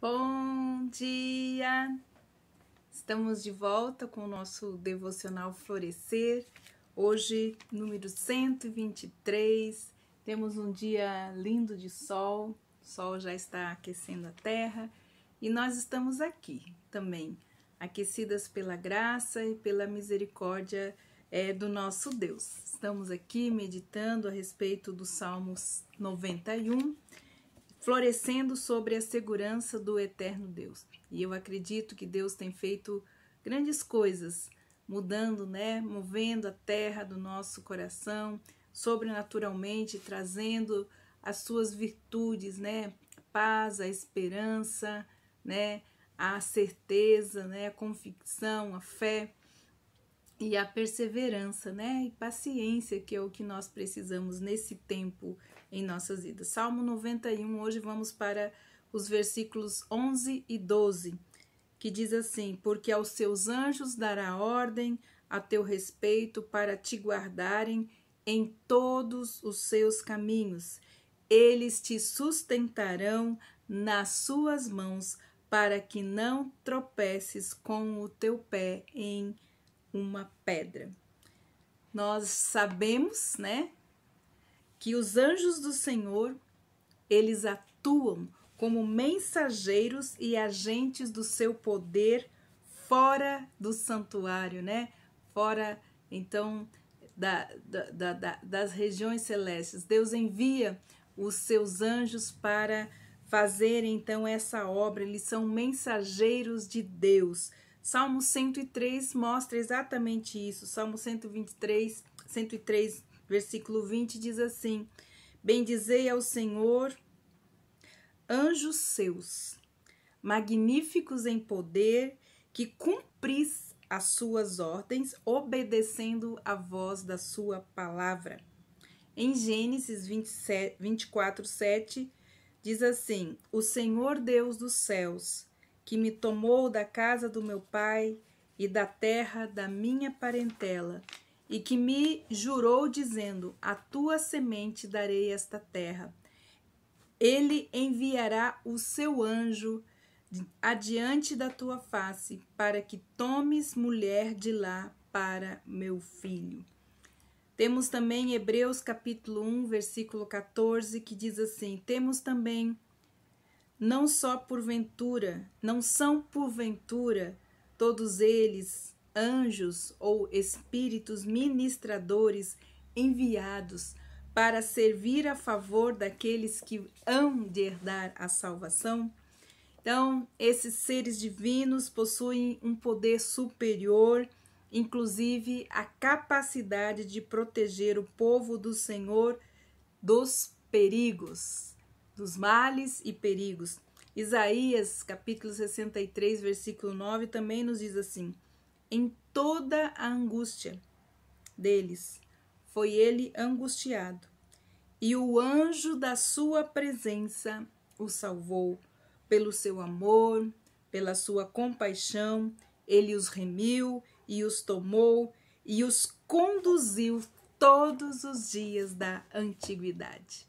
Bom dia! Estamos de volta com o nosso devocional Florescer. Hoje, número 123. Temos um dia lindo de sol. O sol já está aquecendo a terra e nós estamos aqui também, aquecidas pela graça e pela misericórdia é, do nosso Deus. Estamos aqui meditando a respeito do Salmos 91 florescendo sobre a segurança do eterno Deus. E eu acredito que Deus tem feito grandes coisas, mudando, né, movendo a terra do nosso coração, sobrenaturalmente trazendo as suas virtudes, né, paz, a esperança, né, a certeza, né, a convicção, a fé e a perseverança, né, e paciência, que é o que nós precisamos nesse tempo em nossas vidas. Salmo 91, hoje vamos para os versículos 11 e 12, que diz assim: Porque aos seus anjos dará ordem a teu respeito para te guardarem em todos os seus caminhos. Eles te sustentarão nas suas mãos para que não tropeces com o teu pé em uma pedra. Nós sabemos, né, que os anjos do Senhor, eles atuam como mensageiros e agentes do seu poder fora do santuário, né? Fora, então, da, da, da, das regiões celestes. Deus envia os seus anjos para fazer então essa obra, eles são mensageiros de Deus. Salmo 103 mostra exatamente isso. Salmo 123, 103 Versículo 20 diz assim: Bendizei ao Senhor, anjos seus, magníficos em poder, que cumpris as suas ordens, obedecendo a voz da sua palavra. Em Gênesis 27, 24, 7, diz assim: O Senhor Deus dos céus, que me tomou da casa do meu pai e da terra da minha parentela, e que me jurou, dizendo: A tua semente darei esta terra. Ele enviará o seu anjo adiante da tua face, para que tomes mulher de lá para meu filho. Temos também Hebreus capítulo 1, versículo 14, que diz assim: Temos também não só porventura, não são porventura todos eles anjos ou espíritos ministradores enviados para servir a favor daqueles que hão de herdar a salvação? Então, esses seres divinos possuem um poder superior, inclusive a capacidade de proteger o povo do Senhor dos perigos, dos males e perigos. Isaías, capítulo 63, versículo 9, também nos diz assim: em toda a angústia deles. Foi ele angustiado, e o anjo da sua presença o salvou. Pelo seu amor, pela sua compaixão, ele os remiu e os tomou e os conduziu todos os dias da antiguidade.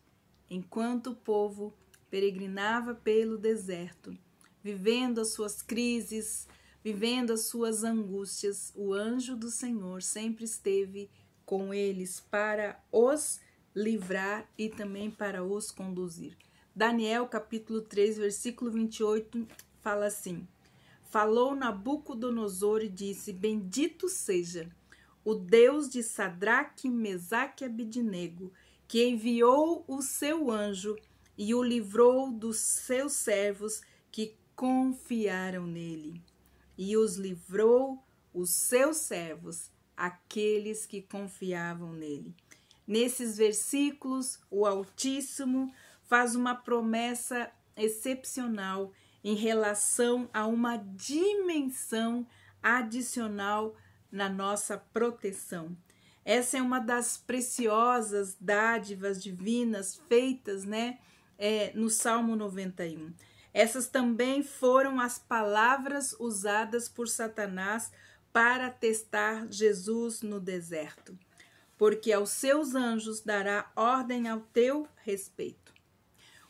Enquanto o povo peregrinava pelo deserto, vivendo as suas crises, vivendo as suas angústias, o anjo do Senhor sempre esteve com eles para os livrar e também para os conduzir. Daniel capítulo 3, versículo 28 fala assim: Falou Nabucodonosor e disse: Bendito seja o Deus de Sadraque, Mesaque e Abidnego, que enviou o seu anjo e o livrou dos seus servos que confiaram nele e os livrou os seus servos, aqueles que confiavam nele. Nesses versículos, o Altíssimo faz uma promessa excepcional em relação a uma dimensão adicional na nossa proteção. Essa é uma das preciosas dádivas divinas feitas, né, é, no Salmo 91. Essas também foram as palavras usadas por Satanás para testar Jesus no deserto, porque aos seus anjos dará ordem ao teu respeito.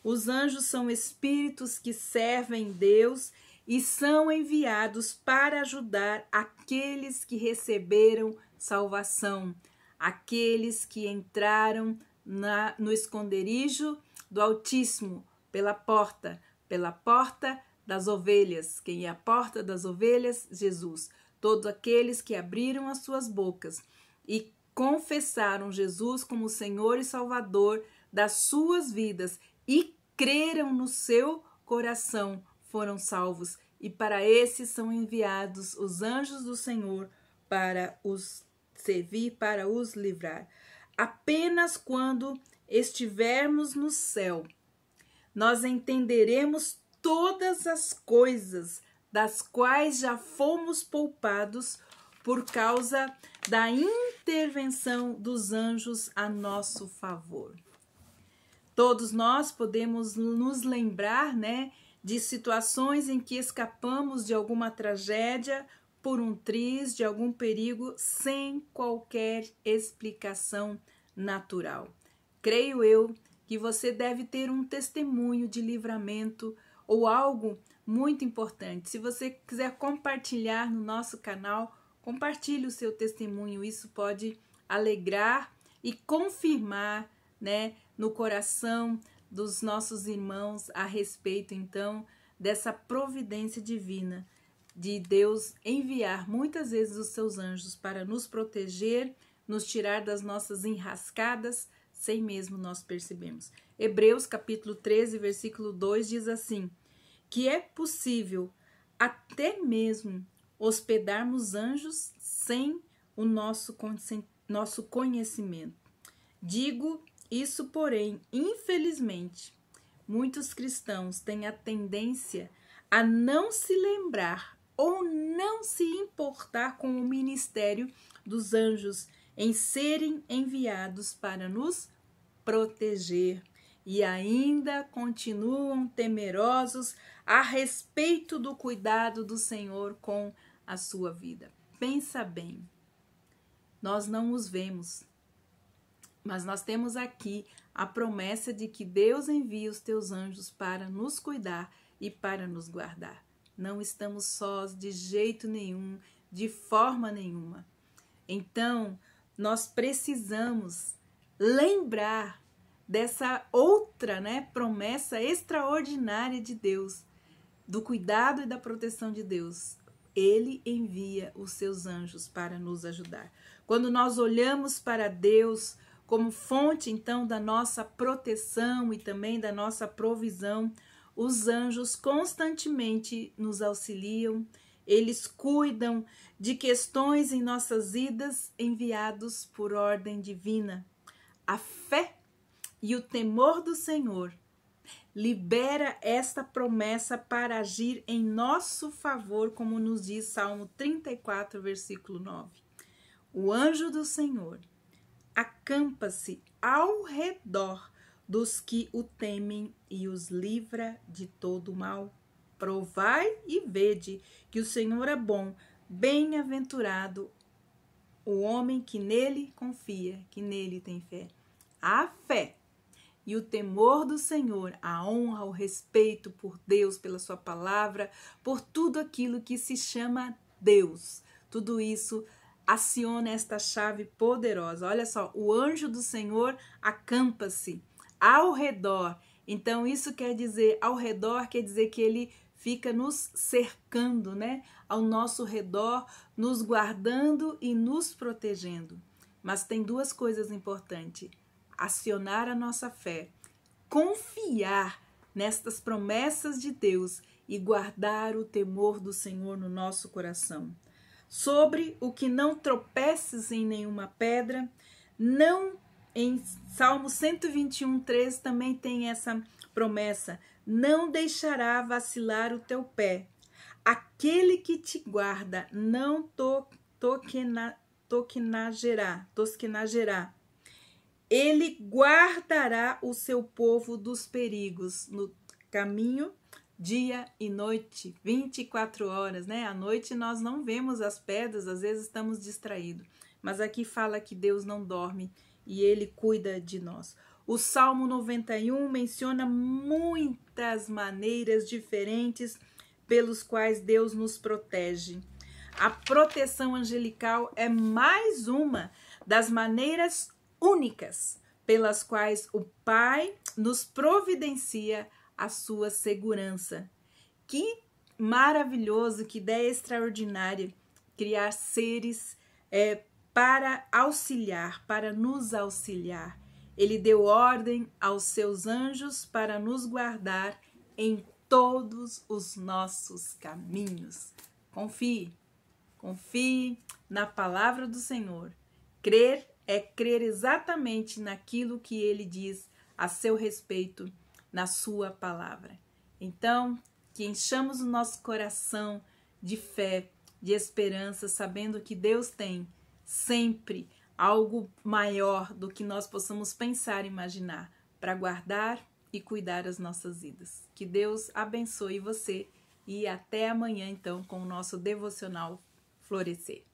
Os anjos são espíritos que servem Deus e são enviados para ajudar aqueles que receberam salvação, aqueles que entraram na, no esconderijo do Altíssimo pela porta pela porta das ovelhas. Quem é a porta das ovelhas? Jesus. Todos aqueles que abriram as suas bocas e confessaram Jesus como Senhor e Salvador das suas vidas e creram no seu coração foram salvos. E para esses são enviados os anjos do Senhor para os servir, para os livrar. Apenas quando estivermos no céu nós entenderemos todas as coisas das quais já fomos poupados por causa da intervenção dos anjos a nosso favor. Todos nós podemos nos lembrar, né, de situações em que escapamos de alguma tragédia por um triz, de algum perigo sem qualquer explicação natural. Creio eu que você deve ter um testemunho de livramento ou algo muito importante. Se você quiser compartilhar no nosso canal, compartilhe o seu testemunho, isso pode alegrar e confirmar, né, no coração dos nossos irmãos a respeito então dessa providência divina de Deus enviar muitas vezes os seus anjos para nos proteger, nos tirar das nossas enrascadas sem mesmo nós percebemos. Hebreus capítulo 13, versículo 2 diz assim: que é possível até mesmo hospedarmos anjos sem o nosso, nosso conhecimento. Digo isso, porém, infelizmente, muitos cristãos têm a tendência a não se lembrar ou não se importar com o ministério dos anjos em serem enviados para nos proteger e ainda continuam temerosos a respeito do cuidado do Senhor com a sua vida. Pensa bem, nós não os vemos, mas nós temos aqui a promessa de que Deus envia os teus anjos para nos cuidar e para nos guardar. Não estamos sós de jeito nenhum, de forma nenhuma. Então, nós precisamos lembrar dessa outra né, promessa extraordinária de Deus, do cuidado e da proteção de Deus. Ele envia os seus anjos para nos ajudar. Quando nós olhamos para Deus como fonte, então, da nossa proteção e também da nossa provisão, os anjos constantemente nos auxiliam eles cuidam de questões em nossas vidas enviados por ordem divina. A fé e o temor do Senhor libera esta promessa para agir em nosso favor, como nos diz Salmo 34, versículo 9. O anjo do Senhor acampa-se ao redor dos que o temem e os livra de todo mal. Provai e vede que o Senhor é bom. Bem-aventurado o homem que nele confia, que nele tem fé. A fé e o temor do Senhor, a honra, o respeito por Deus, pela sua palavra, por tudo aquilo que se chama Deus. Tudo isso aciona esta chave poderosa. Olha só, o anjo do Senhor acampa-se ao redor. Então isso quer dizer ao redor quer dizer que ele fica nos cercando, né? Ao nosso redor, nos guardando e nos protegendo. Mas tem duas coisas importantes: acionar a nossa fé, confiar nestas promessas de Deus e guardar o temor do Senhor no nosso coração. Sobre o que não tropeces em nenhuma pedra, não em Salmo 121, 13 também tem essa promessa não deixará vacilar o teu pé. Aquele que te guarda não to, toquena, toquenagerá, tosquenagerá. Ele guardará o seu povo dos perigos no caminho, dia e noite, 24 horas, né? À noite nós não vemos as pedras, às vezes estamos distraídos. Mas aqui fala que Deus não dorme e ele cuida de nós. O Salmo 91 menciona muitas maneiras diferentes pelos quais Deus nos protege. A proteção angelical é mais uma das maneiras únicas pelas quais o Pai nos providencia a sua segurança. Que maravilhoso, que ideia extraordinária criar seres é, para auxiliar, para nos auxiliar. Ele deu ordem aos seus anjos para nos guardar em todos os nossos caminhos. Confie, confie na palavra do Senhor. Crer é crer exatamente naquilo que ele diz a seu respeito na sua palavra. Então, que enchamos o nosso coração de fé, de esperança, sabendo que Deus tem sempre algo maior do que nós possamos pensar e imaginar, para guardar e cuidar as nossas vidas. Que Deus abençoe você e até amanhã, então, com o nosso devocional Florescer.